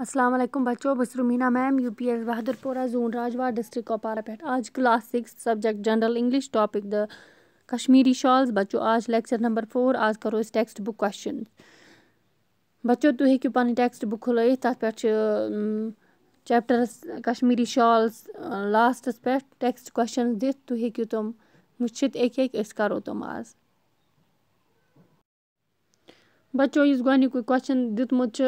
असलम बच्चों बसरुमीना ma'am U P S Bahadurpora zone Rajwar district Kupwara पेट आज class six subject general English topic the Kashmiri shawls बच्चों आज लेक्चर नंबर फोर आज करो इस टेक्स्ट बुक क्वेश्चन बच्चों तुम हूँ पन टेक्स्ट बुक खुल तथ पे चैप्टरस कश्मीरी शॉल्स लास्टस पे टेक्स्ट क्वेश्चन दिख तुम हूँ तुम वुचित एक एक करो तुम आज बच्चों इस गुक क्वेश्चन दितमुत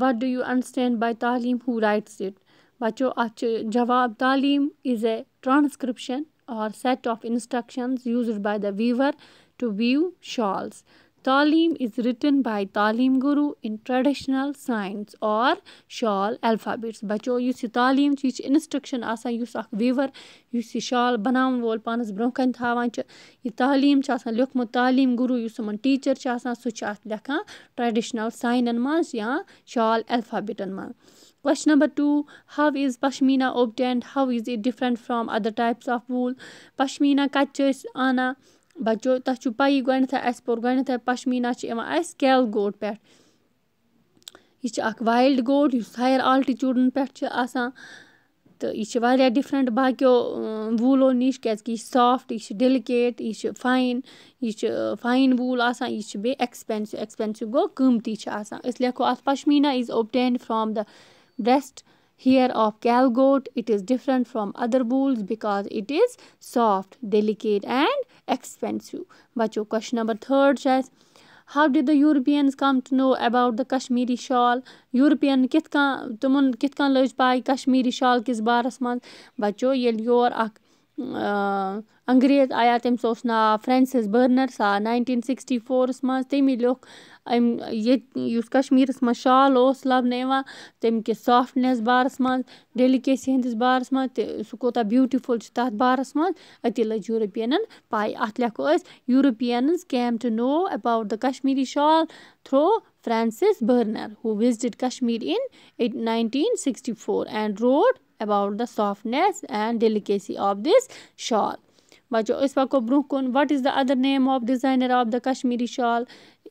what do you understand by تعلیٖم ہوٗ رایٹٕس اِٹ بَچو اَتھ چھِ جواب تعلیٖم is a transcription are set of instructions used by the weaver to weave shawls तइली इज़ रिट तलीम गुरु इन ट्रेडिशनल تعلیم और शाललाबट बचो तलीम इंस्ट्रक्शन आहे विवर श बनाव विथान् तल्स लेखमु तल गुरु उमीचा साथ लेखां ट्रडिशनल सानन मन या शालफाबटन मशचन नम्बर टू हज़ पा ओबट how's it differ from other types of wool pashmina कान بَچو تۄہہِ چھُو پَیی گۄڈنٮ۪تھٕے اَسہِ پوٚر گۄڈنٮ۪تھٕے پَشمیٖنا چھِ یِوان اَسہِ کیلگوٹ پٮ۪ٹھ یہِ چھِ اَکھ وایلڈ گوٹ یُس ہایر آلٹِچوٗڈَن پٮ۪ٹھ چھِ آسان تہٕ یہِ چھِ واریاہ ڈِفرَنٛٹ باقیو ووٗلو نِش کیٛازِکہِ یہِ چھِ سافٹ یہِ چھِ ڈِلِکیٹ یہِ چھِ فاین یہِ چھِ فاین ووٗل آسان یہِ چھِ بیٚیہِ اٮ۪کٕسپٮ۪نسِو اٮ۪کٕسپٮ۪نسِو گوٚو قۭمتی چھِ آسان أسۍ لیکھو اَتھ pashmina is obtained from the breast hair of کیلگوٹ it is different from other wools because it is soft delicate and expensive बच्चो क्वेश्चन नंबर थर्ड छ अस how did the Europeans come to know about the Kashmiri shawl European कित कं तमन कित कं लज पाय कश्मीरी शॉल किस बारस मज बच्चो ये योर अख انٛگریز آیا تٔمِس اوس ناو فرٛینسِس بٔرنر سُہ آو ناینٹیٖن سِکسٹی فورَس منٛز تٔمی لیوٚکھ أمۍ ییٚتہِ یُس کَشمیٖرَس منٛز شال اوس لَبنہٕ یِوان تَمہِ کِس سافٹنٮ۪س بارَس منٛز ڈیٚلِکیسی ہِنٛدِس بارَس منٛز تہِ سُہ کوٗتاہ بیوٗٹِفُل چھُ تَتھ بارَس منٛز أتی لٔج یوٗرپِیَنَن پَے اَتھ لیکھو أسۍ Europeans came to know about the Kashmiri shawl through Francis Bernier who visited Kashmir in nineteen sixty four and wrote about the softness and delicacy of this shawl بچو أسۍ پَکو برونٛہہ کُن what is the other name of designer of the Kashmiri shawl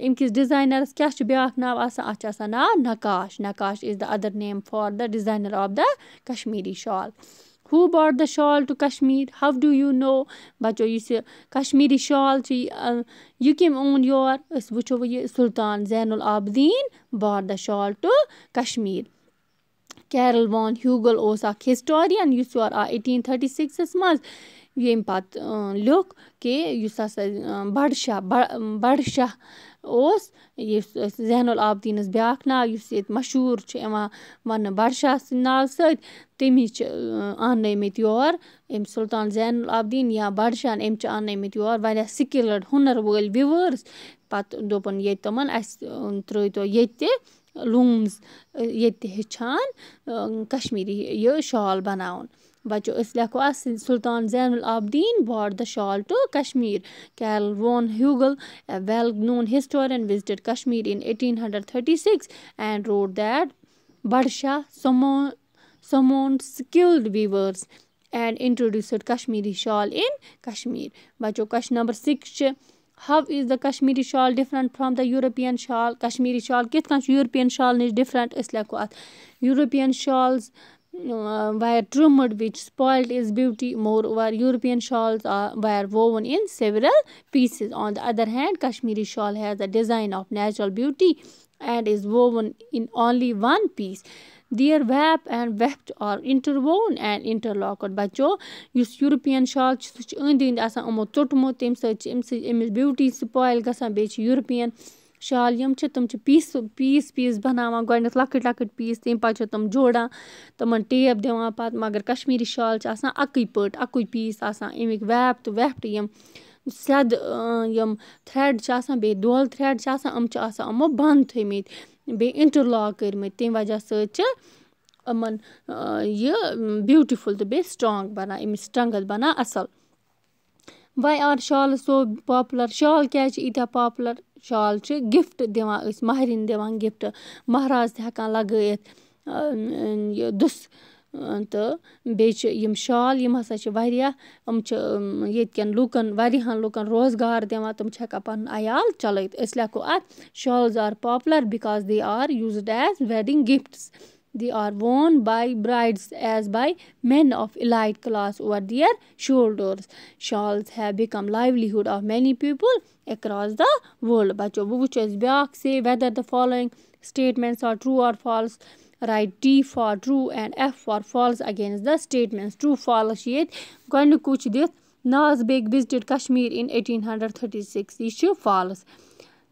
امہِ کِس ڈِزاینَرَس کیٛاہ چھُ بیٛاکھ ناو آسان اَتھ چھُ آسان ناو نَقاش نَقاش is the other name for the designer of the Kashmiri shawl who bought the shawl to Kashmir how do یوٗ نو بَچو یُس یہِ کَشمیٖری شال چھُ یہِ کٔمۍ اوٚن یور أسۍ وٕچھو وۄنۍ یہِ Sultan Zain ul Abidin bought the shawl to Kashmir Carl von Hugel اوس اَکھ ہِسٹورِیَن یُس یور آو ایٹیٖن تھٔٹی سِکسَس منٛز ییٚمۍ پَتہٕ لیوٗکھ کہِ یُس ہسا بَڈشاہ بَڑشاہ اوس یُس اَسہِ زینُ العاددیٖنَس بیٛاکھ ناو یُس ییٚتہِ مَشہوٗر چھُ یِوان وَننہٕ بَڈشاہ سٕنٛدۍ ناوٕ سۭتۍ تٔمِس چھِ اَننٲومٕتۍ یور أمۍ سُلطان زینُ العدیٖن یا بَڈشاہ أمۍ چھِ اَننٲومٕتۍ یور واریاہ سِکِلٕڈ ہُنَر وٲلۍ وِوٲرٕس پَتہٕ دوٚپُن ییٚتہِ تِمَن اَسہِ ترٲیتو ییٚتہِ تہِ لوٗمٕز ییٚتہِ ہیٚچھان کَشمیٖری یہِ شال بَناوُن बचो अस लो Sultan Zain ul Abidin bought the shawl to Kashmir Carl von Hugel well known historian visited Kashmir in eighteen hundred thirty six and wrote that Budshah summoned skilled weavers and introduced Kashmiri shawl in Kashmir बचो कश number six how is the Kashmiri shawl different from the European shawl Kashmiri shawl कित European shawl नश different लो अ European shawls were trimmed which spoiled its beauty. Moreover, European shawls are, were woven in several pieces. On the other hand, Kashmiri shawl has a design of natural beauty and is woven in only one piece. Their web and weft are interwoven and interlocked. بچو یُس یوٗرپِیَن شال چھُ سُہ چھُ أنٛدۍ أنٛدۍ آسان یِمو ژوٚٹمُت تمہِ سۭتۍ چھِ اَمہِ سۭتۍ أمِس بیوٗٹی سٕپایِل گژھان بیٚیہِ چھِ یوٗرپِیَن شال یِم چھِ تِم چھِ پیٖسہٕ پیٖس پیٖس بَناوان گۄڈٕنٮ۪تھ لۄکٕٹۍ لۄکٕٹۍ پیٖس تَمہِ پَتہٕ چھِ تِم جوڑان تِمَن ٹیب دِوان پَتہٕ مگر کَشمیٖری شال چھِ آسان اَکٕے پٲٹھۍ اَکُے پیٖس آسان اَمِکۍ ویپ تہٕ ویفٹ یِم سیٚدٕ یِم تھرٛٮ۪ڈ چھِ آسان بیٚیہِ دولہٕ تھرٛٮ۪ڈ چھِ آسان یِم چھِ آسان یِمَو بَنٛد تھٲومٕتۍ بیٚیہِ اِنٹَرلاک کٔرمٕتۍ تَمہِ وجہہ سۭتۍ چھِ یِمَن یہِ بیوٹِفُل تہٕ بیٚیہِ سٹرانٛگ بَنان اَمِچ سٹرَنٛگٕتھ بَنان اَصٕل واے آر شالٕز سو پاپوٗلَر شال کیازِ چھِ ییٖتیاہ پاپوٗلَر شال چھِ گِفٹ دِوان أسۍ مَہرِنۍ دِوان گِفٹہٕ مَہراز تہِ ہیٚکان لَگٲیِتھ یہِ دُسہٕ تہٕ بیٚیہِ چھِ یِم شال یِم ہسا چھِ واریاہ یِم چھِ ییٚتہِ کین لوٗکن واریاہَن لُکَن روزگار دِوان تِم چھِ ہٮ۪کان پَنُن عیال چَلٲوِتھ أسۍ لٮ۪کھو اَتھ shawls are popular because they are used as wedding gifts They are worn by brides as by men of elite class over their shoulders. Shawls have become livelihood of many people across the world. But وۄنۍ وٕچھو أسۍ بیٛاکھ سے whether the following statements are true or false. Write T for true and F for false against the statements. True false چھِ ییٚتہِ to چھُ دِتھ ناز visited Kashmir in 1836 eighteen hundred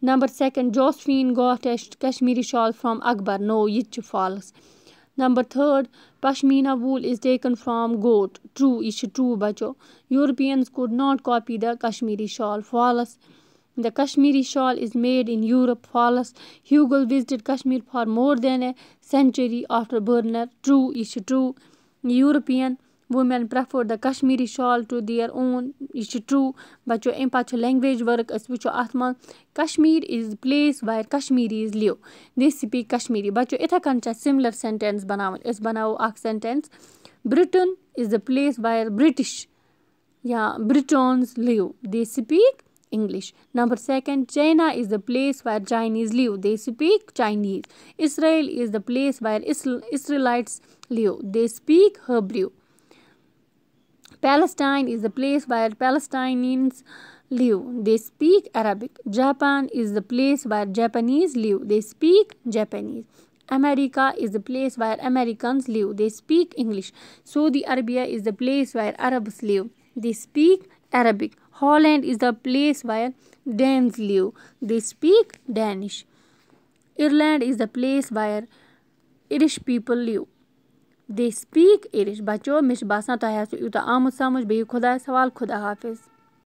number second Josephine got each Kashmiri shawl from اَکبر نو یہِ تہِ چھُ فالٕس number تھٲڈ pashmina wool is taken from goat true یہِ چھُ ٹرٛوٗ بَچو Europeans could not copy the Kashmiri shawl false the Kashmiri shawl is made in Europe false Hugel visited Kashmir for more than a century after Bernier true یہِ چھُ true European women preferred the Kashmiri shawl to their اوٚن یہِ چھِ true بَچو اَمہِ پَتہٕ چھِ language work أسۍ وٕچھو اَتھ منٛز Kashmir is the place where Kashmiris live they speak Kashmiri بَچو یِتھَے کٔنۍ چھِ اَسہِ سِملَر سٮ۪نٹٮ۪نٕس بَناوٕنۍ أسۍ بَناوو اَکھ sentences Britain is the place where British یا Britons live they speak English number second China is the place where Chinese live they speak Chinese Israel is the place where Israelites live they speak Hebrew Palestine is the place where Palestinians live. They speak Arabic. Japan is the place where Japanese live. They speak Japanese. America is the place where Americans live. They speak English. Saudi Arabia is the place where Arabs live. They speak Arabic. Holland is the place where Danes live. They speak Danish. Ireland is the place where Irish people live. They speak Irish بَچو مےٚ چھُ باسان تۄہہِ آسوٕ یوٗتاہ آمُت سَمٕجھ بِہِو خۄدایَس حوالہٕ خدا حافِظ